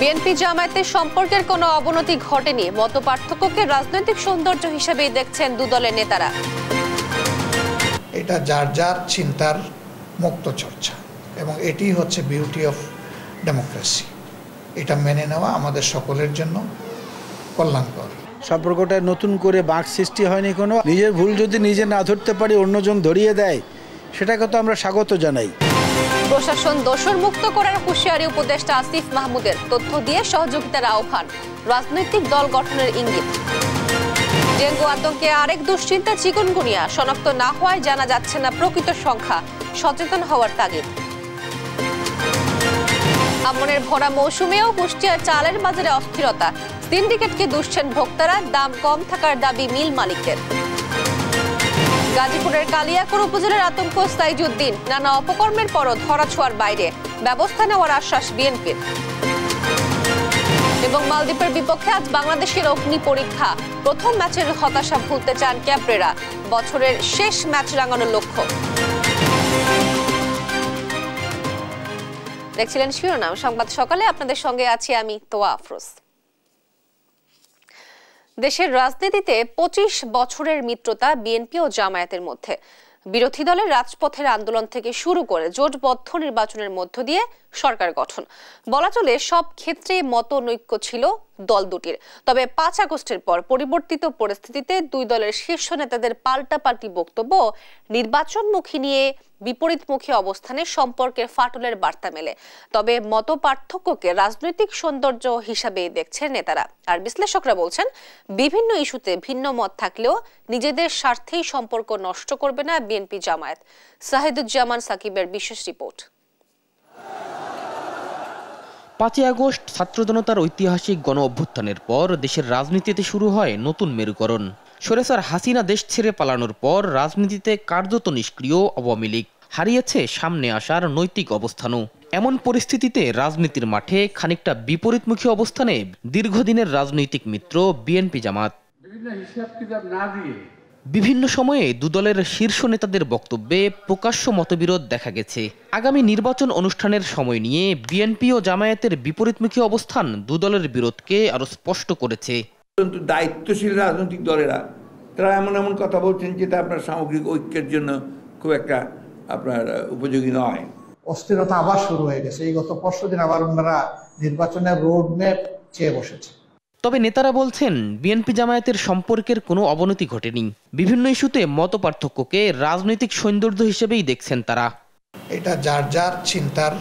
BNP জামায়াতের সম্পর্কের কোনো অবনতি ঘটেনি মত পার্থক্যকে রাজনৈতিক সৌন্দর্য হিসেবেই দেখছেন দুদলের নেতারা এটা যার যার চিন্তার মুক্ত চর্চা এবং এটি হচ্ছে বিউটি অফ ডেমোক্রেসি এটা মেনে নেওয়া আমাদের সকলের জন্য কল্যাণকর সম্পর্কটা নতুন করে বাঁক সৃষ্টি হয়নি কোনো নিজের ভুল যদি নিজে না ধরতে পারি অন্যজন ধরিয়ে দেয় সেটাকে তো আমরা স্বাগত জানাই প্রশাসন দোষরমুক্ত করার হুঁশিয়ারি উপদেষ্টা আসিফ মাহমুদের তথ্য দিয়ে সহযোগিতার আহ্বান রাজনৈতিক দল গঠনের ইঙ্গিত ডেঙ্গু আতঙ্কে আরেক দুশ্চিন্তা চিকনগুনিয়া শনাক্ত না হওয়ায় জানা যাচ্ছে না প্রকৃত সংখ্যা সচেতন হওয়ার তাগিদ আমনের ভরা মৌসুমেও কুষ্টিয়ার চালের বাজারে অস্থিরতা সিন্ডিকেটকে দুষছেন ভোক্তারা দাম কম থাকার দাবি মিল মালিকদের গাজীপুরের কালিয়াকুর উপজেলার আতঙ্ক সাইজুদ্দিন নানা অপকর্মের পরও ধরাছোয়ার বাইরে ব্যবস্থা নেওয়ার আশ্বাস বিএনপির এবং মালদ্বীপের বিপক্ষে আজ বাংলাদেশের অগ্নি পরীক্ষা প্রথম ম্যাচের হতাশা ভুলতে চান ক্যাপ্রেরা বছরের শেষ ম্যাচ রাঙানোর লক্ষ্য দেখছিলেন শিরোনাম সংবাদ সকালে আপনাদের সঙ্গে আছি আমি তোয়া আফরোজ দেশের রাজনীতিতে ২৫ বছরের মিত্রতা বিএনপি ও জামায়াতের মধ্যে বিরোধী দলের রাজপথের আন্দোলন থেকে শুরু করে জোটবদ্ধ নির্বাচনের মধ্য দিয়ে সরকার গঠন বলা চলে সব ক্ষেত্রে মতনৈক্য ছিল দল দুটির তবে পাঁচ আগস্টের পর পরিবর্তিত পরিস্থিতিতে দুই দলের শীর্ষ নেতাদের পাল্টাপাল্টি বক্তব্য নির্বাচনমুখী নিয়ে বিপরীতমুখী অবস্থানে সম্পর্কের ফাটলের বার্তা মেলে তবে মত পার্থক্যকে রাজনৈতিক সৌন্দর্য হিসাবে দেখছে নেতারা আর বিশ্লেষকরা বলছেন বিভিন্ন ইস্যুতে ভিন্ন মত থাকলেও নিজেদের স্বার্থেই সম্পর্ক নষ্ট করবে না বিএনপি জামায়াত সাহিদুজ্জামান সাকিবের বিশেষ রিপোর্ট পাঁচই আগস্ট ছাত্র জনতার ঐতিহাসিক গণ অভ্যুত্থানের পর দেশের রাজনীতিতে শুরু হয় নতুন মেরুকরণ সোরেসার হাসিনা দেশ ছেড়ে পালানোর পর রাজনীতিতে কার্যত নিষ্ক্রিয় আওয়ামী লীগ হারিয়েছে সামনে আসার নৈতিক অবস্থানও এমন পরিস্থিতিতে রাজনীতির মাঠে খানিকটা বিপরীতমুখী অবস্থানে দীর্ঘদিনের রাজনৈতিক মিত্র বিএনপি জামাত বিভিন্ন হিসাব কিতাব না দিয়ে বিভিন্ন সময়ে দুদলের শীর্ষ নেতাদের বক্তব্যে প্রকাশ্য মতবিরোধ দেখা গেছে আগামী নির্বাচন অনুষ্ঠানের সময় নিয়ে বিএনপি ও জামায়াতের বিপরীতমুখী অবস্থান দুদলের বিরোধকে আরও স্পষ্ট করেছে দায়িত্বশীল রাজনৈতিক দলেরা তারা এমন এমন কথা বলছেন যেটা আপনার সামগ্রিক ঐক্যের জন্য খুব একটা আপনার উপযোগী নয় অস্থিরতা আবার শুরু হয়ে গেছে এই গত পরশু দিন আবার ওনারা নির্বাচনের রোড ম্যাপ চেয়ে বসেছে তবে নেতারা বলছেন বিএনপি জামায়াতের সম্পর্কের কোনো অবনতি ঘটেনি বিভিন্ন ইস্যুতে মত পার্থক্যকে রাজনৈতিক সৌন্দর্য হিসেবেই দেখছেন তারা এটা যার যার চিন্তার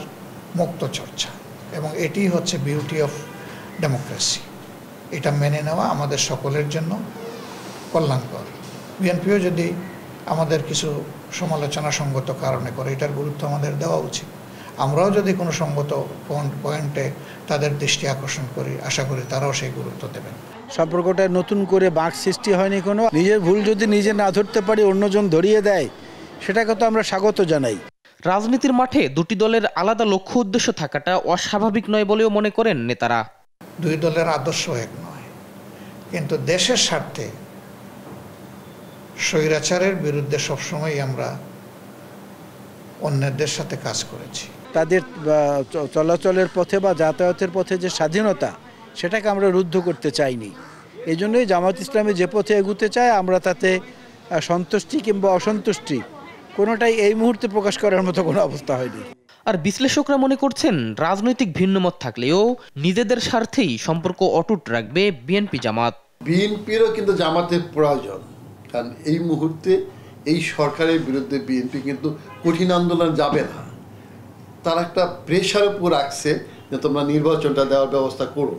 মুক্ত চর্চা এবং এটি হচ্ছে বিউটি অফ ডেমোক্রেসি এটা মেনে নেওয়া আমাদের সকলের জন্য কল্যাণকর বিএনপিও যদি আমাদের কিছু সমালোচনা সঙ্গত কারণে করে এটার গুরুত্ব আমাদের দেওয়া উচিত আমরাও যদি কোনো সঙ্গত পয়েন্টে তাদের দৃষ্টি আকর্ষণ করি আশা করি তারাও সেই গুরুত্ব দেবেন সম্পর্কটা নতুন করে বাঁক সৃষ্টি হয়নি কোনো নিজের ভুল যদি নিজে না ধরতে পারি অন্যজন ধরিয়ে দেয় সেটাকে তো আমরা স্বাগত জানাই রাজনীতির মাঠে দুটি দলের আলাদা লক্ষ্য উদ্দেশ্য থাকাটা অস্বাভাবিক নয় বলেও মনে করেন নেতারা দুই দলের আদর্শ এক নয় কিন্তু দেশের স্বার্থে স্বৈরাচারের বিরুদ্ধে সবসময় আমরা অন্যদের সাথে কাজ করেছি তাদের চলাচলের পথে বা যাতায়াতের পথে যে স্বাধীনতা সেটাকে আমরা রুদ্ধ করতে চাইনি এই জন্যই জামাত ইসলামী যে পথে এগুতে চায় আমরা তাতে সন্তুষ্টি কিংবা অসন্তুষ্টি কোনোটাই এই মুহূর্তে প্রকাশ করার মতো কোনো অবস্থা হয়নি আর বিশ্লেষকরা মনে করছেন রাজনৈতিক ভিন্নমত থাকলেও নিজেদের স্বার্থেই সম্পর্ক অটুট রাখবে বিএনপি জামাত বিএনপিরও কিন্তু জামাতের প্রয়োজন কারণ এই মুহূর্তে এই সরকারের বিরুদ্ধে বিএনপি কিন্তু কঠিন আন্দোলন যাবে না তারা একটা প্রেশার উপর রাখছে যে তোমরা নির্বাচনটা দেওয়ার ব্যবস্থা করো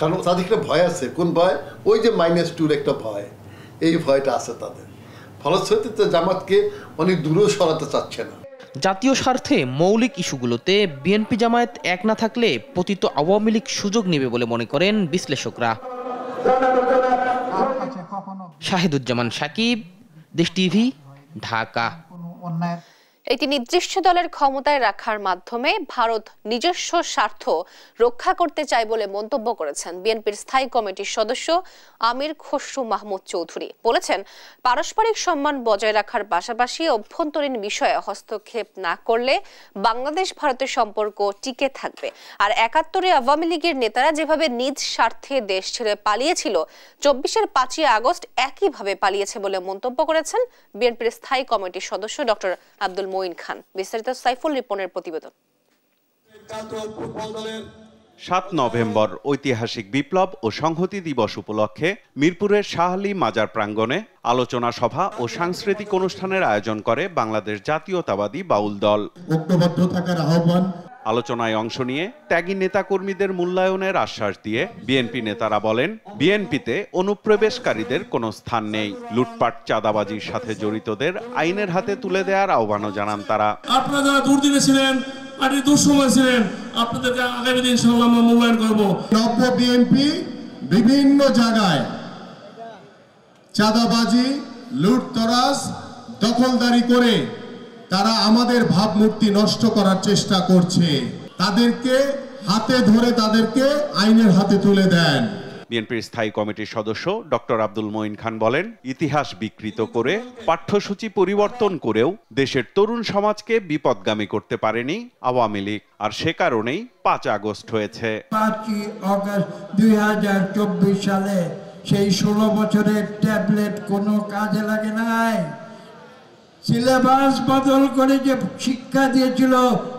কারণ তাদের একটা ভয় আছে কোন ভয় ওই যে মাইনাস টুর একটা ভয় এই ভয়টা আছে তাদের ফলশ্রুতিতে জামাতকে অনেক দূরেও সরাতে চাচ্ছে না জাতীয় স্বার্থে মৌলিক ইস্যুগুলোতে বিএনপি জামায়াত এক না থাকলে পতিত আওয়ামী লীগ সুযোগ নেবে বলে মনে করেন বিশ্লেষকরা শাহিদুজ্জামান সাকিব দেশ টিভি ঢাকা একটি নির্দিষ্ট দলের ক্ষমতায় রাখার মাধ্যমে ভারত নিজস্ব স্বার্থ রক্ষা করতে চায় বলে মন্তব্য করেছেন বিএনপির স্থায়ী কমিটির সদস্য আমির খসরু মাহমুদ চৌধুরী বলেছেন পারস্পরিক সম্মান বজায় রাখার পাশাপাশি অভ্যন্তরীণ বিষয়ে হস্তক্ষেপ না করলে বাংলাদেশ ভারতের সম্পর্ক টিকে থাকবে আর একাত্তরে আওয়ামী লীগের নেতারা যেভাবে নিজ স্বার্থে দেশ ছেড়ে পালিয়েছিল চব্বিশের পাঁচই আগস্ট একইভাবে পালিয়েছে বলে মন্তব্য করেছেন বিএনপির স্থায়ী কমিটির সদস্য ডক্টর আব্দুল মঈন খান বিস্তারিত সাইফুল রিপনের প্রতিবেদন সাত নভেম্বর ঐতিহাসিক বিপ্লব ও সংহতি দিবস উপলক্ষে মিরপুরের শাহলি মাজার প্রাঙ্গণে আলোচনা সভা ও সাংস্কৃতিক অনুষ্ঠানের আয়োজন করে বাংলাদেশ জাতীয়তাবাদী বাউল দল থাকার আহ্বান আলোচনায় অংশ নিয়ে ত্যাগী নেতাকর্মীদের মূল্যায়নের আশ্বাস দিয়ে বিএনপি নেতারা বলেন বিএনপিতে অনুপ্রবেশকারীদের কোনো স্থান নেই লুটপাট চাঁদাবাজির সাথে জড়িতদের আইনের হাতে তুলে দেওয়ার আহ্বানও জানান তারা আপনারা যারা দুর্দিনে ছিলেন আপনি দুঃসময় ছিলেন আপনাদেরকে আগামী দিন ইনশাআল্লাহ আমরা মূল্যায়ন করব নব্য বিএনপি বিভিন্ন জায়গায় চাঁদাবাজি লুটতরাজ দখলদারি করে তারা আমাদের ভাবমূর্তি নষ্ট করার চেষ্টা করছে তাদেরকে হাতে ধরে তাদেরকে আইনের হাতে তুলে দেন বিএনপির স্থায়ী কমিটির সদস্য ডক্টর আব্দুল মঈন খান বলেন ইতিহাস বিকৃত করে পাঠ্যসূচি পরিবর্তন করেও দেশের তরুণ সমাজকে বিপদগামী করতে পারেনি আওয়ামী লীগ আর সে কারণেই পাঁচ আগস্ট হয়েছে পাঁচই অগস্ট দুই সালে সেই ষোলো বছরের ট্যাবলেট কোনো কাজে লাগে নাই সিলেবাস বদল করে যে শিক্ষা দিয়েছিল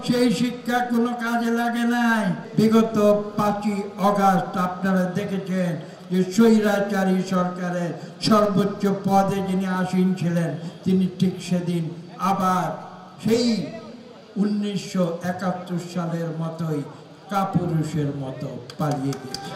সেই শিক্ষা কোনো কাজে লাগে নাই বিগত পাঁচই অগাস্ট আপনারা দেখেছেন যে স্বৈরাচারী সরকারের সর্বোচ্চ পদে যিনি আসীন ছিলেন তিনি ঠিক সেদিন আবার সেই উনিশশো সালের মতোই কাপুরুষের মতো পালিয়ে গেছে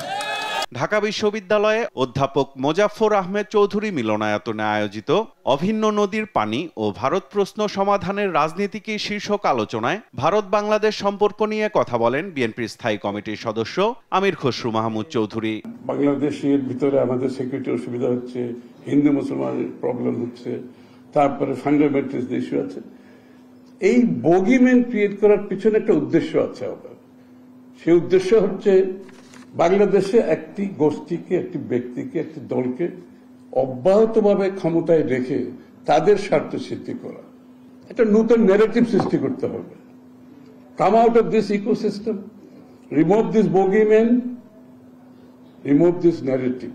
ঢাকা বিশ্ববিদ্যালয়ে অধ্যাপক মোজাফর আহমেদ চৌধুরী মিলনায়তনে আয়োজিত অভিন্ন নদীর পানি ও ভারত প্রশ্ন সমাধানের রাজনীতিকে শীর্ষক আলোচনায় ভারত বাংলাদেশ সম্পর্ক নিয়ে কথা বলেন বিএনপির স্থায়ী কমিটির সদস্য আমির খসরু মাহমুদ চৌধুরী বাংলাদেশের ভিতরে আমাদের সিকিউরিটি অসুবিধা হচ্ছে হিন্দু মুসলমানের প্রবলেম হচ্ছে তারপরে ফান্ডামেন্টাল ইস্যু আছে এই বগিম্যান ক্রিয়েট করার পিছনে একটা উদ্দেশ্য আছে আমার সেই উদ্দেশ্য হচ্ছে বাংলাদেশে একটি গোষ্ঠীকে একটি ব্যক্তিকে একটি দলকে অব্যাহতভাবে ক্ষমতায় রেখে তাদের স্বার্থ সৃষ্টি করা একটা নতুন নেগেটিভ সৃষ্টি করতে হবে come out of this ecosystem remove this bogeyman remove this negative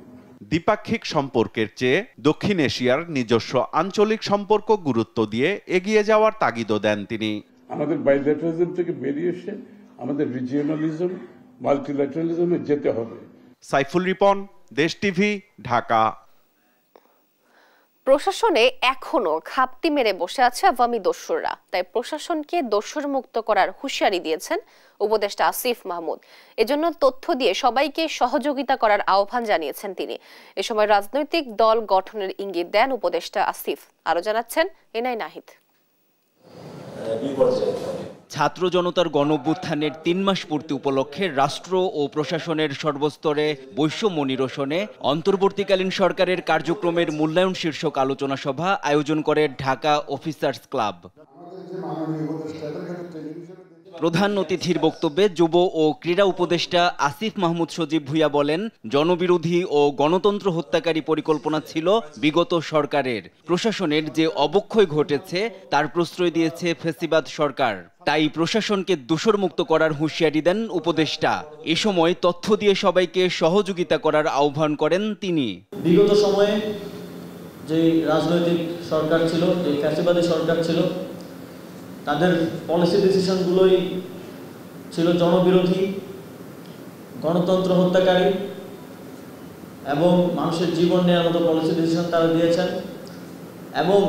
দ্বিপাক্ষিক সম্পর্কের চেয়ে দক্ষিণ এশিয়ার নিজস্ব আঞ্চলিক সম্পর্ক গুরুত্ব দিয়ে এগিয়ে যাওয়ার তাগিদও দেন তিনি আমাদের বাইলেটারিজম থেকে বেরিয়ে এসে আমাদের রিজিওনালিজম মাল্টিল্যাটারালিজমে যেতে হবে সাইফুল রিপন দেশ টিভি ঢাকা প্রশাসনে এখনো খাপটি মেরে বসে আছে আওয়ামী দস্যুরা তাই প্রশাসনকে দস্যুর মুক্ত করার হুঁশিয়ারি দিয়েছেন উপদেষ্টা আসিফ মাহমুদ এজন্য তথ্য দিয়ে সবাইকে সহযোগিতা করার আহ্বান জানিয়েছেন তিনি এ সময় রাজনৈতিক দল গঠনের ইঙ্গিত দেন উপদেষ্টা আসিফ আরো জানাচ্ছেন এনাই নাহিদ ছাত্র জনতার গণভ্যুত্থানের তিন মাস পূর্তি উপলক্ষে রাষ্ট্র ও প্রশাসনের সর্বস্তরে বৈষম্য নিরসনে অন্তর্বর্তীকালীন সরকারের কার্যক্রমের মূল্যায়ন শীর্ষক আলোচনা সভা আয়োজন করে ঢাকা অফিসার্স ক্লাব প্রধান অতিথির বক্তব্যে যুব ও ক্রীড়া উপদেষ্টা আসিফ মাহমুদ সজীব ভুইয়া বলেন জনবিরোধী ও গণতন্ত্র হত্যাকারী পরিকল্পনা ছিল বিগত সরকারের প্রশাসনের যে অবক্ষয় ঘটেছে তার প্রশ্রয় দিয়েছে ফেসিবাদ সরকার তাই প্রশাসনকে দূষণমুক্ত করার হুঁশিয়ারি দেন উপদেষ্টা এ সময় তথ্য দিয়ে সবাইকে সহযোগিতা করার আহ্বান করেন তিনি বিগত সময়ে যে রাজনৈতিক সরকার ছিল যে ফ্যাসিবাদী সরকার ছিল তাদের পলিসি ডিসিশনগুলোই ছিল জনবিরোধী গণতন্ত্র হত্যাকারী এবং মানুষের জীবন নেওয়ার মতো পলিসি ডিসিশন তারা দিয়েছেন এবং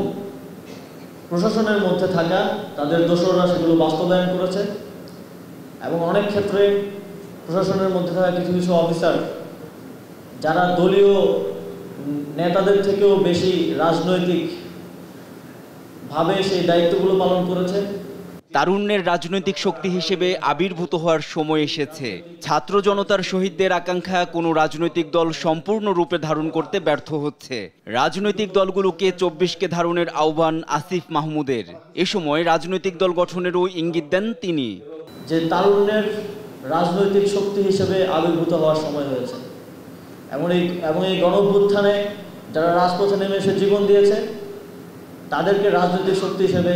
প্রশাসনের মধ্যে থাকা তাদের দোসররা সেগুলো বাস্তবায়ন করেছে এবং অনেক ক্ষেত্রে প্রশাসনের মধ্যে থাকা কিছু কিছু অফিসার যারা দলীয় নেতাদের থেকেও বেশি রাজনৈতিক ভাবে সেই দায়িত্বগুলো পালন করেছে তারুণ্যের রাজনৈতিক শক্তি হিসেবে আবির্ভূত হওয়ার সময় এসেছে ছাত্র জনতার শহীদদের আকাঙ্ক্ষা কোনো রাজনৈতিক দল সম্পূর্ণরূপে ধারণ করতে ব্যর্থ হচ্ছে রাজনৈতিক দলগুলোকে চব্বিশকে ধারণের আহ্বান আসিফ মাহমুদের এ সময় রাজনৈতিক দল গঠনেরও ইঙ্গিত দেন তিনি যে তারুণ্যের রাজনৈতিক শক্তি হিসেবে আবির্ভূত হওয়ার সময় হয়েছে এমন এই এবং এই গণভ্যুত্থানে যারা রাজপথে নেমে এসে জীবন দিয়েছে তাদেরকে রাজনৈতিক শক্তি হিসেবে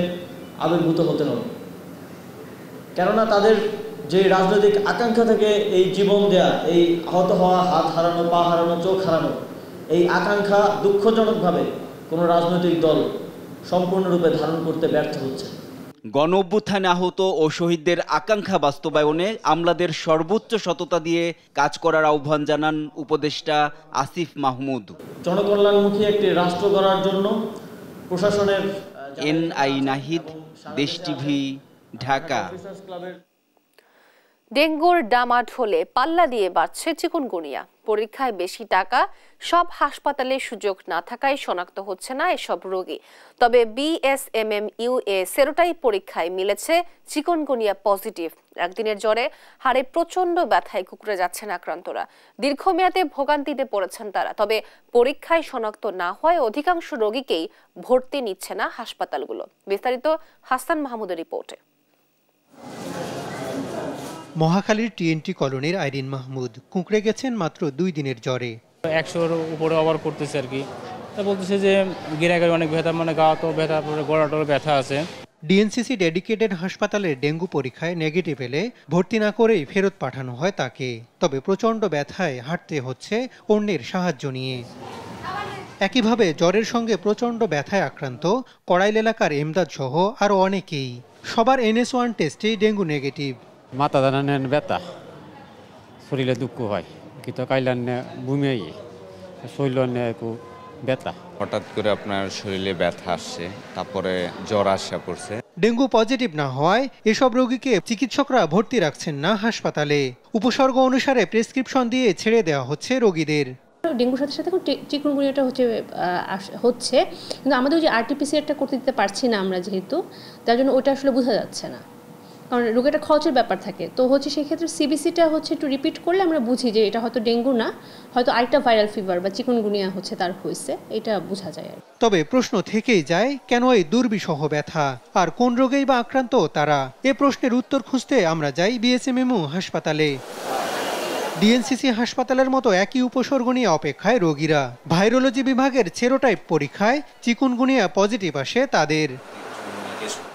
আবির্ভূত হতে হবে কেননা তাদের যে রাজনৈতিক আকাঙ্ক্ষা থেকে এই জীবন দেয়া এই আহত হওয়া হাত হারানো পা হারানো চোখ হারানো এই আকাঙ্ক্ষা দুঃখজনকভাবে কোনো রাজনৈতিক দল সম্পূর্ণরূপে ধারণ করতে ব্যর্থ হচ্ছে গণ অভ্যুত্থানে আহত ও শহীদদের আকাঙ্ক্ষা বাস্তবায়নে আমলাদের সর্বোচ্চ সততা দিয়ে কাজ করার আহ্বান জানান উপদেষ্টা আসিফ মাহমুদ জনকল্যাণমুখী একটি রাষ্ট্র গড়ার জন্য প্রশাসনের এন আই নাহিদ দেশ টিভি ঢাকা ডেঙ্গুর ডামাড হলে পাল্লা দিয়ে বাড়ছে চিকুনগুনিয়া পরীক্ষায় বেশি টাকা সব হাসপাতালে সুযোগ না থাকায় শনাক্ত হচ্ছে না এসব রোগী তবে বিএসএমএম এ সেরোটাই পরীক্ষায় মিলেছে চিকনগুনিয়া পজিটিভ একদিনের জ্বরে হাড়ে প্রচণ্ড ব্যথায় কুকুরে যাচ্ছেন আক্রান্তরা দীর্ঘমেয়াদে ভোগান্তিতে পড়েছেন তারা তবে পরীক্ষায় শনাক্ত না হওয়ায় অধিকাংশ রোগীকেই ভর্তি নিচ্ছে না হাসপাতালগুলো বিস্তারিত হাসান মাহমুদের রিপোর্টে মহাখালীর টিএনটি কলোনির আইরিন মাহমুদ কুঁকড়ে গেছেন মাত্র দুই দিনের জ্বরে একশোর উপরে ওভার করতেছে আর কি তা বলতেছে যে গিরাগের অনেক ব্যথা মানে গা তো ব্যথা গড়াটোর ব্যথা আছে ডিএনসিসি ডেডিকেটেড হাসপাতালে ডেঙ্গু পরীক্ষায় নেগেটিভ এলে ভর্তি না করেই ফেরত পাঠানো হয় তাকে তবে প্রচণ্ড ব্যথায় হাঁটতে হচ্ছে অন্যের সাহায্য নিয়ে একইভাবে জ্বরের সঙ্গে প্রচণ্ড ব্যথায় আক্রান্ত কড়াইল এলাকার এমদাদ সহ আরও অনেকেই সবার এনএস ওয়ান টেস্টেই ডেঙ্গু নেগেটিভ মাথা দানান ব্যথা শরীরে দুঃখ হয় কিন্তু কাইলান্নে শরীর অন্য একটু ব্যথা হঠাৎ করে আপনার শরীরে ব্যথা আসছে তারপরে জ্বর আসা পড়ছে ডেঙ্গু পজিটিভ না হওয়ায় এসব রোগীকে চিকিৎসকরা ভর্তি রাখছেন না হাসপাতালে উপসর্গ অনুসারে প্রেসক্রিপশন দিয়ে ছেড়ে দেওয়া হচ্ছে রোগীদের ডেঙ্গুর সাথে সাথে চিকুনগুনিয়াটা হচ্ছে হচ্ছে কিন্তু আমাদের ওই যে আরটিপিসিআরটা করতে দিতে পারছি না আমরা যেহেতু তার জন্য ওটা আসলে বোঝা যাচ্ছে না কারণ একটা খরচের ব্যাপার থাকে তো হচ্ছে সেক্ষেত্রে সিবিসিটা হচ্ছে একটু রিপিট করলে আমরা বুঝি যে এটা হয়তো ডেঙ্গু না হয়তো আরেকটা ভাইরাল ফিভার বা চিকুনগুনিয়া হচ্ছে তার হয়েছে এটা বোঝা যায় আর তবে প্রশ্ন থেকেই যায় কেন এই দুর্বিষহ ব্যথা আর কোন রোগেই বা আক্রান্ত তারা এ প্রশ্নের উত্তর খুঁজতে আমরা যাই বিএসএমএমও হাসপাতালে ডিএনসিসি হাসপাতালের মতো একই উপসর্গ নিয়ে অপেক্ষায় রোগীরা ভাইরোলজি বিভাগের সেরোটাইপ পরীক্ষায় চিকুনগুনিয়া পজিটিভ আসে তাদের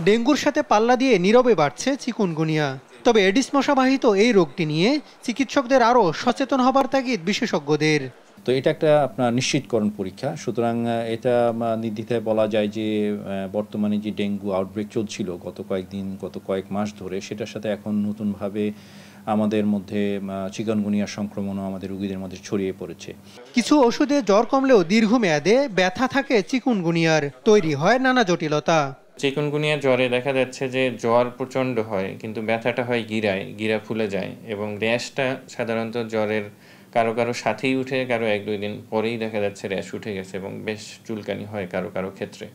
ডেঙ্গুর সাথে পাল্লা দিয়ে নীরবে বাড়ছে চিকুনগুনিয়া তবে এডিস মশাবাহিত এই রোগটি নিয়ে চিকিৎসকদের আরও সচেতন হবার তাগিদ বিশেষজ্ঞদের তো এটা একটা আপনার নিশ্চিতকরণ পরীক্ষা সুতরাং এটা নির্দ্বিধায় বলা যায় যে বর্তমানে যে ডেঙ্গু আউটব্রেক চলছিল গত কয়েকদিন গত কয়েক মাস ধরে সেটার সাথে এখন নতুনভাবে আমাদের মধ্যে চিকনগুনিয়া সংক্রমণও আমাদের রুগীদের মধ্যে ছড়িয়ে পড়েছে কিছু ওষুধে জ্বর কমলেও দীর্ঘমেয়াদে ব্যথা থাকে চিকুনগুনিয়ার তৈরি হয় নানা জটিলতা চিকুনগুনিয়া জ্বরে দেখা যাচ্ছে যে জ্বর প্রচণ্ড হয় কিন্তু ব্যথাটা হয় গিরায় গিরা ফুলে যায় এবং র্যাশটা সাধারণত জ্বরের কারো কারো সাথেই উঠে কারো এক দুই দিন পরেই দেখা যাচ্ছে র্যাশ উঠে গেছে এবং বেশ চুলকানি হয় কারো কারো ক্ষেত্রে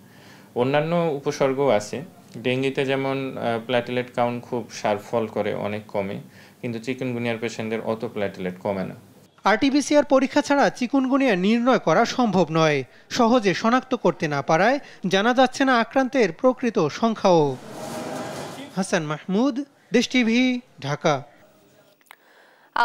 অন্যান্য উপসর্গও আছে ডেঙ্গিতে যেমন প্ল্যাটেলেট কাউন্ট খুব সারফল করে অনেক কমে কিন্তু চিকুনগুনিয়ার পেশেন্টদের অত প্ল্যাটেলেট কমে না আরটিবিসিআর পরীক্ষা ছাড়া চিকুনগুনিয়া নির্ণয় করা সম্ভব নয় সহজে শনাক্ত করতে না পারায় জানা যাচ্ছে না আক্রান্তের প্রকৃত সংখ্যাও হাসান মাহমুদ দেশ টিভি ঢাকা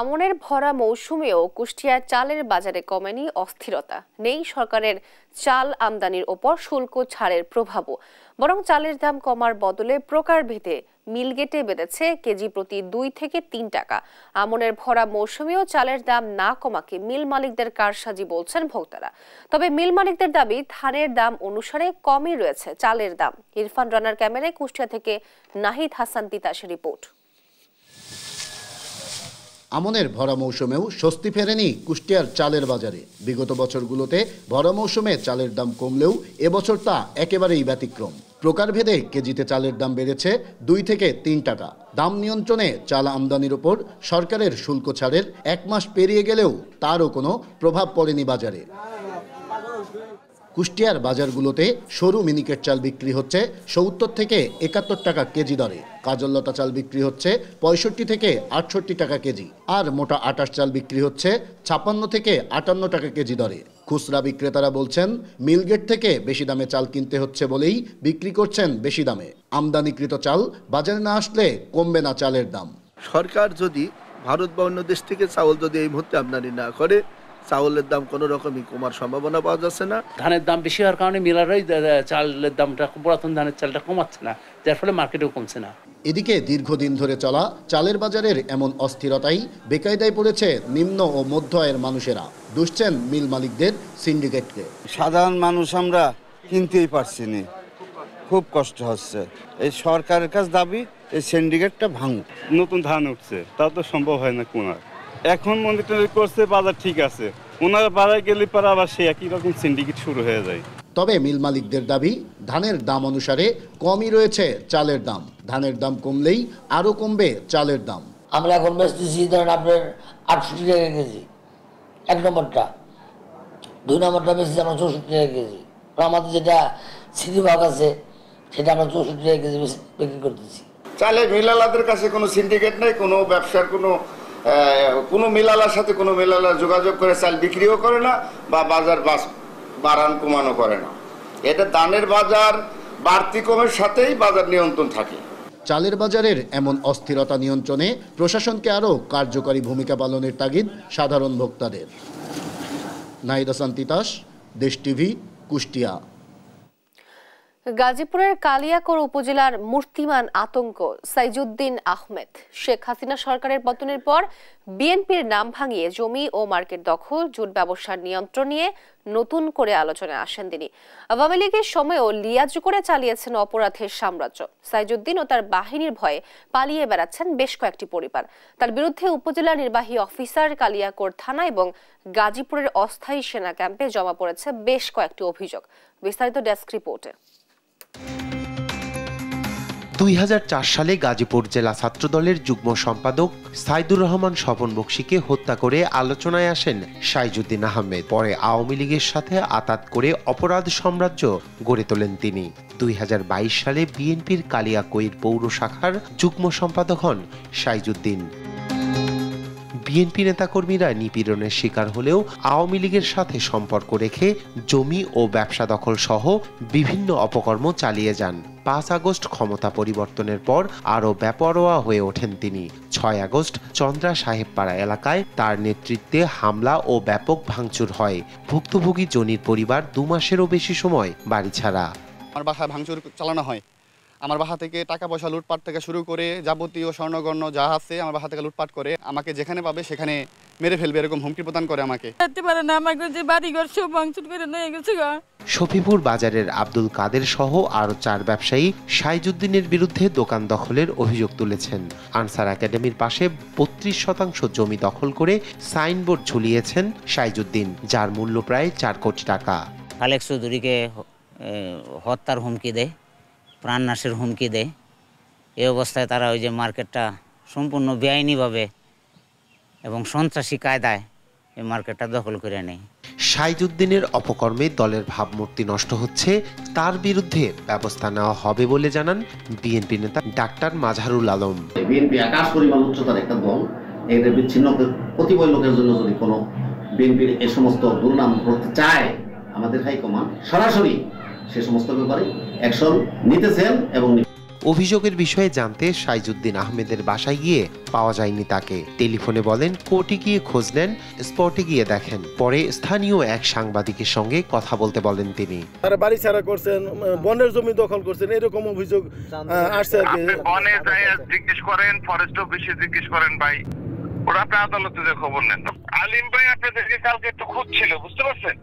আমনের ভরা মৌসুমেও কুষ্টিয়ার চালের বাজারে কমেনি অস্থিরতা নেই সরকারের চাল আমদানির ওপর শুল্ক ছাড়ের প্রভাবও বরং চালের দাম কমার বদলে প্রকারভেদে মিলগেটে বেড়েছে কেজি প্রতি দুই থেকে তিন টাকা আমনের ভরা মৌসুমেও চালের দাম না কমাকে মিল মালিকদের কারসাজি বলছেন ভোক্তারা তবে মিল মালিকদের দাবি ধানের দাম অনুসারে কমই রয়েছে চালের দাম ইরফান রানার ক্যামেরায় কুষ্টিয়া থেকে নাহিদ হাসান তিতাসের রিপোর্ট আমনের ভরা মৌসুমেও স্বস্তি ফেরেনি কুষ্টিয়ার চালের বাজারে বিগত বছরগুলোতে ভরা মৌসুমে চালের দাম কমলেও এবছর তা একেবারেই ব্যতিক্রম প্রকারভেদে কেজিতে চালের দাম বেড়েছে দুই থেকে তিন টাকা দাম নিয়ন্ত্রণে চাল আমদানির ওপর সরকারের শুল্ক ছাড়ের এক মাস পেরিয়ে গেলেও তারও কোনো প্রভাব পড়েনি বাজারে কুষ্টিয়ার বাজারগুলোতে সরু মিনিকেট চাল বিক্রি হচ্ছে সত্তর থেকে একাত্তর টাকা কেজি দরে কাজললতা চাল বিক্রি হচ্ছে পঁয়ষট্টি থেকে আটষট্টি টাকা কেজি আর মোটা আটাশ চাল বিক্রি হচ্ছে ছাপান্ন থেকে আটান্ন টাকা কেজি দরে খুচরা বিক্রেতারা বলছেন মিলগেট থেকে বেশি দামে চাল কিনতে হচ্ছে বলেই বিক্রি করছেন বেশি দামে আমদানিকৃত চাল বাজারে না আসলে কমবে না চালের দাম সরকার যদি ভারত বা অন্য দেশ থেকে চাউল যদি এই মুহূর্তে আমদানি না করে চাউলের দাম কোনো রকমই কমার সম্ভাবনা পাওয়া যাচ্ছে না ধানের দাম বেশি হওয়ার কারণে মিলারই চালের দামটা পুরাতন ধানের চালটা কমাচ্ছে না যার ফলে মার্কেটেও কমছে না এদিকে দীর্ঘদিন ধরে চলা চালের বাজারের এমন অস্থিরতাই বেকায়দায় পড়েছে নিম্ন ও মধ্য আয়ের মানুষেরা দুষছেন মিল মালিকদের সিন্ডিকেটকে সাধারণ মানুষ আমরা কিনতেই পারছি না খুব কষ্ট হচ্ছে এই সরকারের কাছে দাবি এই সিন্ডিকেটটা ভাঙ নতুন ধান উঠছে তা তো সম্ভব হয় না কোনার এখন মন্দিরটা করছে বাজার ঠিক আছে ওনার বাজারে গেলে পরে আবার সেই একই রকম সিন্ডিকেট শুরু হয়ে যায় তবে মিল মালিকদের দাবি ধানের দাম অনুসারে কমই রয়েছে চালের দাম ধানের দাম কমলেই আরও কমবে চালের দাম আমরা এখন বেচতেছি ধরেন আপনার আটশো টাকা কেজি এক নম্বরটা দুই নম্বরটা বেশি আমরা চৌষট্টি টাকা কেজি আমাদের যেটা ভাগ আছে সেটা আমরা চৌষট্টি টাকা কেজি বিক্রি করতেছি চালে মিল আলাদের কাছে কোনো সিন্ডিকেট নেই কোনো ব্যবসার কোনো কোনো মেলালার সাথে কোনো মেলালা যোগাযোগ করে চাল বিক্রিও করে না বা বাজার বাস বাড়ান কমানো করে না এটা দানের বাজার বাড়তি কমের সাথেই বাজার নিয়ন্ত্রণ থাকে চালের বাজারের এমন অস্থিরতা নিয়ন্ত্রণে প্রশাসনকে আরও কার্যকরী ভূমিকা পালনের তাগিদ সাধারণ ভোক্তাদের নাইদ হাসান তিতাস দেশ টিভি কুষ্টিয়া গাজীপুরের কালিয়াকোর উপজেলার মূর্তিমান আতঙ্ক সাইজুদ্দিন আহমেদ শেখ হাসিনা সরকারের পতনের পর বিএনপির নাম ভাঙিয়ে জমি ও মার্কেট দখল জুট ব্যবসার নিয়ন্ত্রণ নিয়ে নতুন করে আলোচনায় আসেন তিনি আওয়ামী লীগের সময়ও লিয়াজ করে চালিয়েছেন অপরাধের সাম্রাজ্য সাইজুদ্দিন ও তার বাহিনীর ভয়ে পালিয়ে বেড়াচ্ছেন বেশ কয়েকটি পরিবার তার বিরুদ্ধে উপজেলা নির্বাহী অফিসার কালিয়াকোর থানা এবং গাজীপুরের অস্থায়ী সেনা ক্যাম্পে জমা পড়েছে বেশ কয়েকটি অভিযোগ বিস্তারিত ডেস্ক রিপোর্টে দুই সালে গাজীপুর জেলা ছাত্রদলের যুগ্ম সম্পাদক সাইদুর রহমান স্বপন বক্সিকে হত্যা করে আলোচনায় আসেন সাইজুদ্দিন আহমেদ পরে আওয়ামী লীগের সাথে আতাত করে অপরাধ সাম্রাজ্য গড়ে তোলেন তিনি দুই সালে বিএনপির কালিয়াকৈর পৌর শাখার যুগ্ম সম্পাদক হন সাইজুদ্দিন বিএনপি নেতাকর্মীরা নিপীড়নের শিকার হলেও আওয়ামী লীগের সাথে সম্পর্ক রেখে জমি ও ব্যবসা দখল সহ বিভিন্ন অপকর্ম চালিয়ে যান পাঁচ আগস্ট ক্ষমতা পরিবর্তনের পর আরও ব্যাপরোয়া হয়ে ওঠেন তিনি ছয় আগস্ট চন্দ্রা সাহেবপাড়া এলাকায় তার নেতৃত্বে হামলা ও ব্যাপক ভাঙচুর হয় ভুক্তভোগী জনির পরিবার দু মাসেরও বেশি সময় বাড়ি ছাড়া আমার বাসায় ভাঙচুর চালানো হয় আমার বাসা থেকে টাকা পয়সা লুটপাট থেকে শুরু করে যাবতীয় স্বর্ণগণ্য যা আছে আমার বাসা থেকে লুটপাট করে আমাকে যেখানে পাবে সেখানে মেরে ফেলবে এরকম হুমকি প্রদান করে আমাকে শফিপুর বাজারের আব্দুল কাদের সহ আরও চার ব্যবসায়ী সাইজুদ্দিনের বিরুদ্ধে দোকান দখলের অভিযোগ তুলেছেন আনসার একাডেমির পাশে বত্রিশ শতাংশ জমি দখল করে সাইনবোর্ড ঝুলিয়েছেন সাইজুদ্দিন যার মূল্য প্রায় চার কোটি টাকা আলেক্স চৌধুরীকে হত্যার হুমকি দেয় প্রাণ নাশের হুমকি দেয় এই অবস্থায় তারা ওই যে মার্কেটটা সম্পূর্ণ বেআইনিভাবে এবং সন্ত্রাসী কায়দায় এই মার্কেটটা দখল করে নেয় সাইদুদ্দিনের অপকর্মে দলের ভাবমূর্তি নষ্ট হচ্ছে তার বিরুদ্ধে ব্যবস্থা নেওয়া হবে বলে জানান বিএনপি নেতা ডাক্তার মাঝারুল আলম বিএনপি আকাশ পরিমাণ উচ্চতার একটা দল এদের বিচ্ছিন্ন কতিপয় লোকের জন্য যদি কোনো বিএনপির এ সমস্ত দুর্নাম করতে চায় আমাদের হাইকমান্ড সরাসরি সে সমস্ত ব্যাপারে অ্যাকশন নিতেছেন এবং অভিযোগের বিষয়ে জানতে সাইজুদ্দিন আহমেদের বাসায় গিয়ে পাওয়া যায়নি তাকে টেলিফোনে বলেন কোর্টে গিয়ে খোঁজ নেন স্পটে গিয়ে দেখেন পরে স্থানীয় এক সাংবাদিকের সঙ্গে কথা বলতে বলেন তিনি তারা বাড়ি ছাড়া করছেন বনের জমি দখল করছেন এরকম অভিযোগ আসছে আর কি বনে জিজ্ঞেস করেন ফরেস্ট অফিসে জিজ্ঞেস করেন ভাই ওরা আপনার আদালতে খবর নেন আলিম ভাই আপনাদেরকে কালকে একটু খুঁজছিল বুঝতে পারছেন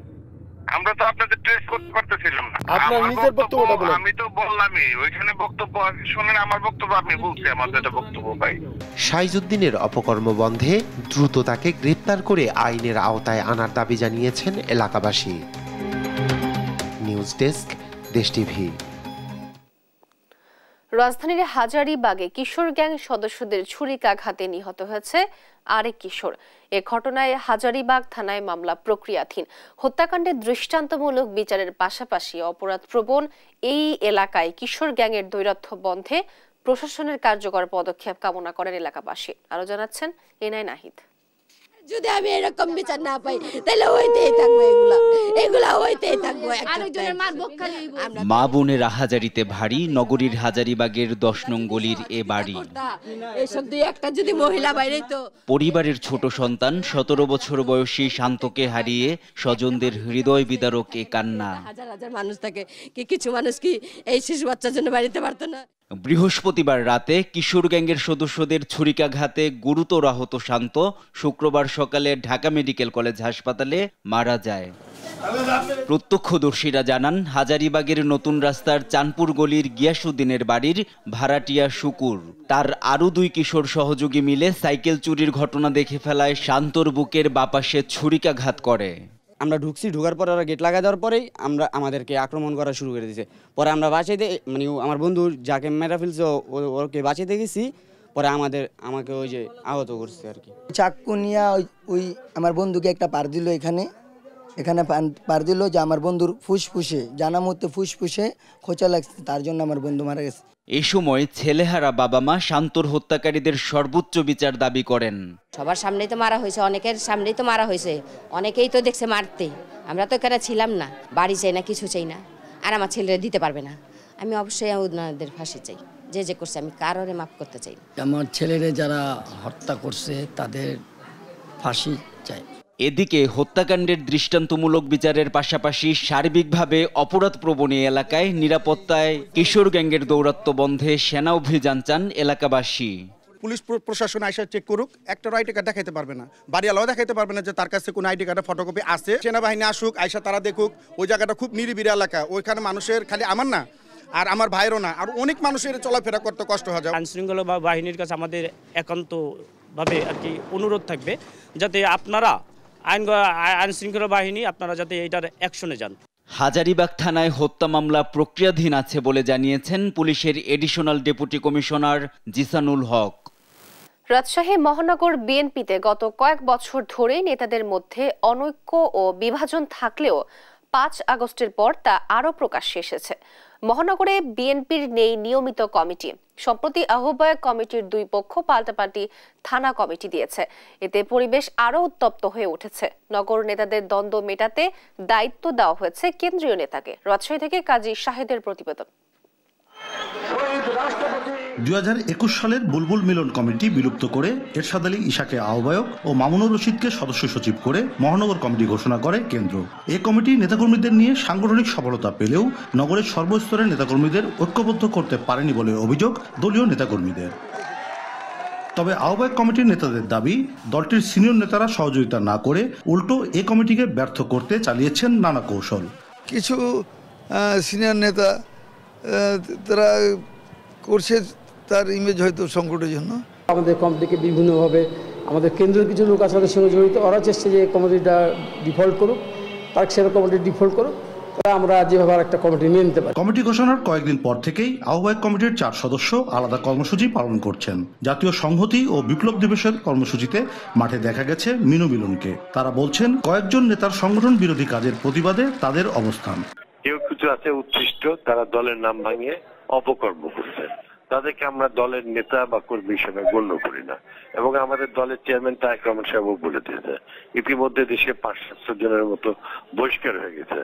আমরা তো আপনাদের ট্রেস করতে পারতেছিলাম না আপনার নিজের বক্তব্যটা আমি তো বললামই ওইখানে বক্তব্য শুনেন আমার বক্তব্য আপনি বলছি আমার বক্তব্য ভাই অপকর্ম বন্ধে দ্রুত তাকে গ্রেপ্তার করে আইনের আওতায় আনার দাবি জানিয়েছেন এলাকাবাসী নিউজ ডেস্ক দেশ টিভি রাজধানীর হাজারীবাগে কিশোর গ্যাং সদস্যদের ছুরিকাঘাতে নিহত হয়েছে আরেক কিশোর এ ঘটনায় হাজারিবাগ থানায় মামলা প্রক্রিয়াধীন হত্যাকাণ্ডে দৃষ্টান্তমূলক বিচারের পাশাপাশি অপরাধ প্রবণ এই এলাকায় কিশোর গ্যাংয়ের দৈরাথ্য বন্ধে প্রশাসনের কার্যকর পদক্ষেপ কামনা করেন এলাকাবাসী আরও জানাচ্ছেন এনাই নাহিদ যদি আমি এরকম বিচার না পাই তাহলে হইতেই থাকবো এগুলো এগুলা হইতেই থাকবো মা বোনের হাজারিতে ভারী নগরীর হাজারিবাগের দশ নং গলির এ বাড়ি এসব দুই একটা যদি মহিলা বাইরে তো পরিবারের ছোট সন্তান সতেরো বছর বয়সী শান্তকে হারিয়ে স্বজনদের হৃদয় বিদারক এ কান্না হাজার হাজার মানুষ থাকে কি কিছু মানুষ কি এই শিশু বাচ্চার জন্য বাড়িতে পারতো না বৃহস্পতিবার রাতে কিশোর গ্যাংয়ের সদস্যদের ছুরিকাঘাতে গুরুতর আহত শান্ত শুক্রবার সকালে ঢাকা মেডিকেল কলেজ হাসপাতালে মারা যায় প্রত্যক্ষদর্শীরা জানান হাজারিবাগের নতুন রাস্তার চানপুর গলির গিয়াসুদ্দিনের বাড়ির ভাড়াটিয়া শুকুর তার আরও দুই কিশোর সহযোগী মিলে সাইকেল চুরির ঘটনা দেখে ফেলায় শান্তর বুকের বাপাসে ছুরিকাঘাত করে আমরা ঢুকছি ঢুকার পরে ওরা গেট লাগা দেওয়ার পরেই আমরা আমাদেরকে আক্রমণ করা শুরু করে দিয়েছে পরে আমরা বাঁচাইতে মানে আমার বন্ধু যাকে মেরা ফেলছে ওকে বাঁচাইতে গেছি পরে আমাদের আমাকে ওই যে আহত করছে আর কি চাকু নিয়ে ওই ওই আমার বন্ধুকে একটা পার দিল এখানে এখানে পার দিল যে আমার বন্ধুর ফুসফুসে জানা মতো ফুসফুসে খোঁচা লাগছে তার জন্য আমার বন্ধু মারা গেছে এ সময় ছেলেহারা বাবা মা শান্তর হত্যাকারীদের সর্বোচ্চ বিচার দাবি করেন সবার সামনেই তো মারা হয়েছে অনেকের সামনেই তো মারা হয়েছে অনেকেই তো দেখছে মারতে আমরা তো এখানে ছিলাম না বাড়ি চাই না কিছু চাই না আর আমার ছেলেরা দিতে পারবে না আমি অবশ্যই ওনাদের ফাঁসি চাই যে যে করছে আমি কারোরে মাফ করতে চাই আমার ছেলেরা যারা হত্যা করছে তাদের ফাঁসি এদিকে হত্যাকাণ্ডের দৃষ্টান্তমূলক বিচারের পাশাপাশি সার্বিকভাবে অপরাধ এই এলাকায় নিরাপত্তায় কিশোর গ্যাংয়ের দৌরাত্ম বন্ধে সেনা অভিযান চান এলাকাবাসী পুলিশ প্রশাসন আইসা চেক করুক একটা আইডি কার্ড দেখাইতে পারবে না বাড়িওয়ালাও দেখাইতে পারবে না যে তার কাছে কোনো আইডি কার্ডের ফটোকপি আছে সেনাবাহিনী আসুক আইসা তারা দেখুক ওই জায়গাটা খুব নিরিবিড় এলাকা ওইখানে মানুষের খালি আমার না আর আমার ভাইরও না আর অনেক মানুষের চলাফেরা করতে কষ্ট হয়ে যায় আইনশৃঙ্খলা বাহিনীর কাছে আমাদের একান্তভাবে আর কি অনুরোধ থাকবে যাতে আপনারা আইন আইন শৃঙ্খলা বাহিনী আপনারা যাতে এটার অ্যাকশনে যান হাজারিবাগ থানায় হত্যা মামলা প্রক্রিয়াধীন আছে বলে জানিয়েছেন পুলিশের additional deputy commissioner Jisanul Haque Rajshahi মহানগর বিএনপিতে গত কয়েক বছর ধরে নেতাদের মধ্যে অনৈক্য ও বিভাজন থাকলেও পাঁচ আগস্টের পর তা আরও প্রকাশ্যে এসেছে মহানগরে বিএনপির নেই নিয়মিত কমিটি সম্প্রতি আহ্বায়ক কমিটির দুই পক্ষ পাল্টাপাল্টি থানা কমিটি দিয়েছে এতে পরিবেশ আরও উত্তপ্ত হয়ে উঠেছে নগর নেতাদের দ্বন্দ্ব মেটাতে দায়িত্ব দেওয়া হয়েছে কেন্দ্রীয় নেতাকে রাজশাহী থেকে কাজী শাহেদের প্রতিবেদন রাষ্ট্রপতি দুই সালের বুলবুল মিলন কমিটি বিলুপ্ত করে এরশাদ আলী ইশাকে আহ্বায়ক ও মামুনুর রশিদকে সদস্য সচিব করে মহানগর কমিটি ঘোষণা করে কেন্দ্র এ কমিটি নেতাকর্মীদের নিয়ে সাংগঠনিক সফলতা পেলেও নগরের সর্বস্তরের নেতাকর্মীদের ঐক্যবদ্ধ করতে পারেনি বলে অভিযোগ দলীয় নেতাকর্মীদের তবে আহ্বায়ক কমিটির নেতাদের দাবি দলটির সিনিয়র নেতারা সহযোগিতা না করে উল্টো এ কমিটিকে ব্যর্থ করতে চালিয়েছেন নানা কৌশল কিছু সিনিয়র নেতা তারা করছে তার ইমেজ হয়তো সংকটের জন্য আমাদের কমিটিকে বিভিন্নভাবে আমাদের কেন্দ্রের কিছু লোক আছে আমাদের সঙ্গে জড়িত ওরা চেষ্টা যে কমিটিটা ডিফল্ট করুক তার সেরকম কমিটি ডিফল্ট করুক তারা আমরা যেভাবে একটা কমিটি নিয়ে নিতে পারি কমিটি ঘোষণার কয়েকদিন পর থেকেই আহ্বায়ক কমিটির চার সদস্য আলাদা কর্মসূচি পালন করছেন জাতীয় সংহতি ও বিপ্লব দিবসের কর্মসূচিতে মাঠে দেখা গেছে মিনু মিলনকে তারা বলছেন কয়েকজন নেতার সংগঠন বিরোধী কাজের প্রতিবাদে তাদের অবস্থান কেউ কিছু আছে উচ্ছিষ্ট তারা দলের নাম ভাঙিয়ে অপকর্ম করছেন তাদেরকে আমরা দলের নেতা বা কর্মী হিসেবে গণ্য করি না এবং আমাদের দলের চেয়ারম্যান তায়েক রহমান সাহেবও বলে দিয়েছে ইতিমধ্যে দেশে পাঁচ সাতশো জনের মতো বহিষ্কার হয়ে গেছে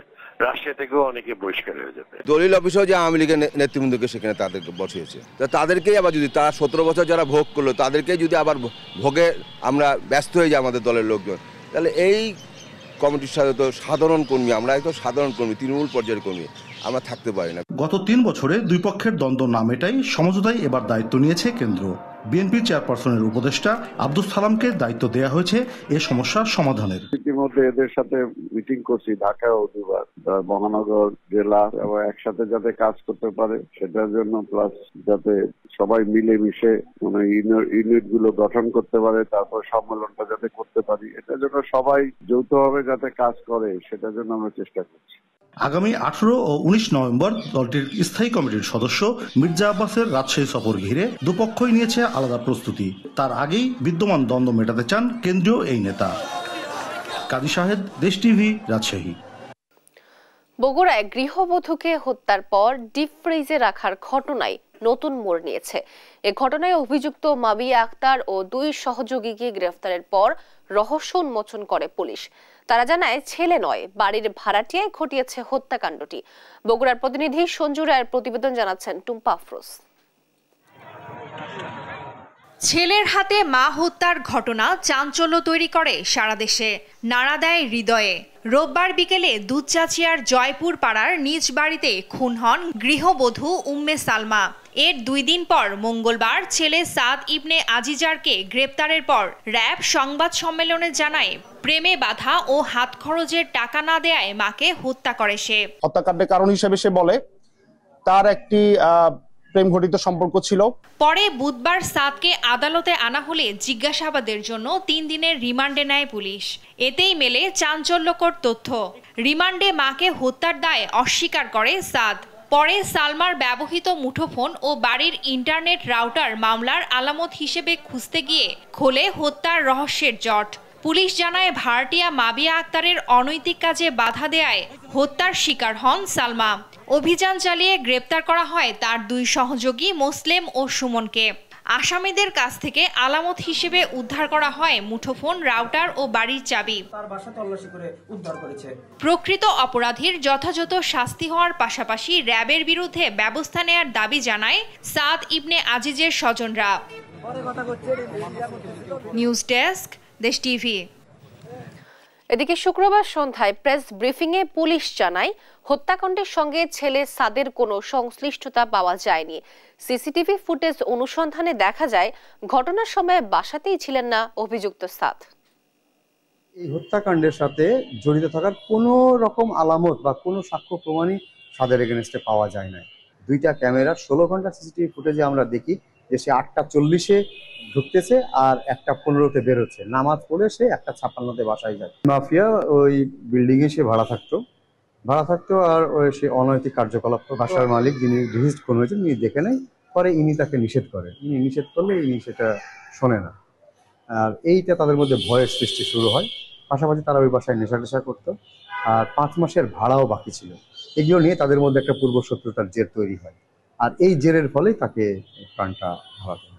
রাশিয়া থেকেও অনেকে বহিষ্কার হয়ে যাবে দলিল অফিসেও যে আওয়ামী লীগের নেতৃবৃন্দকে সেখানে তাদেরকে বসিয়েছে তাদেরকেই আবার যদি তারা সতেরো বছর যারা ভোগ করলো তাদেরকে যদি আবার ভোগে আমরা ব্যস্ত হয়ে যাই আমাদের দলের লোকজন তাহলে এই কমিটির সাথে তো সাধারণ কর্মী আমরা একদম সাধারণ কর্মী তৃণমূল পর্যায়ের কর্মী আমরা থাকতে পারি না গত তিন বছরে দুই পক্ষের দ্বন্দ্ব না মেটাই সমঝোতায় এবার দায়িত্ব নিয়েছে কেন্দ্র বিএনপি চেয়ারপারসনের উপদেষ্টা আব্দুল সালামকে দায়িত্ব দেয়া হয়েছে এ সমস্যার সমাধানের ইতিমধ্যে এদের সাথে মিটিং করছি ঢাকায় দুবার মহানগর জেলা এবং একসাথে যাতে কাজ করতে পারে সেটার জন্য প্লাস যাতে সবাই মিলে মিশে মানে ইউনিট গুলো গঠন করতে পারে তারপর সম্মেলনটা যাতে করতে পারি এটার জন্য সবাই যৌথভাবে যাতে কাজ করে সেটার জন্য আমরা চেষ্টা করছি আগামী আঠারো ও উনিশ নভেম্বর দলটির স্থায়ী কমিটির সদস্য মির্জা আব্বাসের রাজশাহী সফর ঘিরে দুপক্ষই নিয়েছে আলাদা প্রস্তুতি তার আগেই বিদ্যমান দ্বন্দ্ব মেটাতে চান কেন্দ্রীয় এই নেতা কাদি সাহেদ দেশ টিভি রাজশাহী বগুড়ায় গৃহবধূকে হত্যার পর ডিপ ফ্রিজে রাখার ঘটনায় নতুন মোড় নিয়েছে এ ঘটনায় অভিযুক্ত মাবিয়া আক্তার ও দুই সহযোগীকে গ্রেফতারের পর রহস্য উন্মোচন করে পুলিশ তারা জানায় ছেলে নয় বাড়ির ভাড়াটিয়ায় ঘটিয়েছে হত্যাকাণ্ডটি বগুড়ার প্রতিনিধি সঞ্জু রায়ের প্রতিবেদন জানাচ্ছেন টুম্পা আফরোজ ছেলের হাতে মা হত্যার ঘটনা চাঞ্চল্য তৈরি করে সারা দেশে নাড়া দেয় হৃদয়ে রোববার বিকেলে দুধচাচিয়ার জয়পুর পাড়ার নিজ বাড়িতে খুন হন গৃহবধূ উম্মে সালমা এর দুই দিন পর মঙ্গলবার ছেলে সাদ ইবনে আজিজারকে গ্রেপ্তারের পর র্যাব সংবাদ সম্মেলনে জানায় প্রেমে বাধা ও হাত খরচের টাকা না দেয়ায় মাকে হত্যা করে সে হত্যাকাণ্ডের কারণ হিসেবে সে বলে তার একটি প্রেম ঘটিত সম্পর্ক ছিল পরে বুধবার সাদকে আদালতে আনা হলে জিজ্ঞাসাবাদের জন্য তিন দিনের রিমান্ডে নেয় পুলিশ এতেই মেলে চাঞ্চল্যকর তথ্য রিমান্ডে মাকে হত্যার দায় অস্বীকার করে সাদ পরে সালমার ব্যবহৃত মুঠোফোন ও বাড়ির ইন্টারনেট রাউটার মামলার আলামত হিসেবে খুঁজতে গিয়ে খোলে হত্যার রহস্যের জট পুলিশ জানায় ভারটিয়া মাবিয়া আক্তারের অনৈতিক কাজে বাধা দেয়ায় হত্যার শিকার হন সালমা অভিযান চালিয়ে গ্রেপ্তার করা হয় তার দুই সহযোগী মোসলেম ও সুমনকে আসামিদের কাছ থেকে আলামত হিসেবে উদ্ধার করা হয় মুঠোফোন রাউটার ও বাড়ির চাবি প্রকৃত অপরাধীর যথাযথ শাস্তি হওয়ার পাশাপাশি র্যাবের বিরুদ্ধে ব্যবস্থা নেয়ার দাবি জানায় সাদ ইবনে আজিজের স্বজনরা নিউজ ডেস্ক দেশ টিভি এদিকে শুক্রবার সন্ধ্যায় প্রেস ব্রিফিংয়ে পুলিশ জানায় হত্যাকাণ্ডের সঙ্গে ছেলে সাদের কোনো সংশ্লিষ্টতা পাওয়া যায়নি সিসিটিভি ফুটেজ অনুসন্ধানে দেখা যায় ঘটনার সময় বাসাতেই ছিলেন না অভিযুক্ত সাদ এই হত্যাকাণ্ডের সাথে জড়িত থাকার কোনো রকম আলামত বা কোনো সাক্ষ্য প্রমাণই সাদের এগেনস্টে পাওয়া যায় না দুইটা ক্যামেরা ষোলো ঘন্টা সিসিটিভি ফুটেজে আমরা দেখি যে সে আটটা চল্লিশে ঢুকতেছে আর একটা পনেরোতে বেরোচ্ছে নামাজ পড়ে সে একটা ছাপ্পান্নতে বাসায় যায় মাফিয়া ওই বিল্ডিংয়ে সে ভাড়া থাকতো ভাড়া থাকতেও আর ওই সেই অনৈতিক কার্যকলাপ বাসার মালিক যিনি রিজিস্ট কোনো হয়েছেন তিনি দেখে নেই পরে ইনি তাকে নিষেধ করে ইনি নিষেধ করলে ইনি সেটা শোনে না আর এইটা তাদের মধ্যে ভয়ের সৃষ্টি শুরু হয় পাশাপাশি তারা ওই বাসায় নেশা টেশা করতো আর পাঁচ মাসের ভাড়াও বাকি ছিল এগুলো নিয়ে তাদের মধ্যে একটা পূর্ব শত্রুতার জের তৈরি হয় আর এই জেরের ফলে তাকে প্রাণটা ধরাতে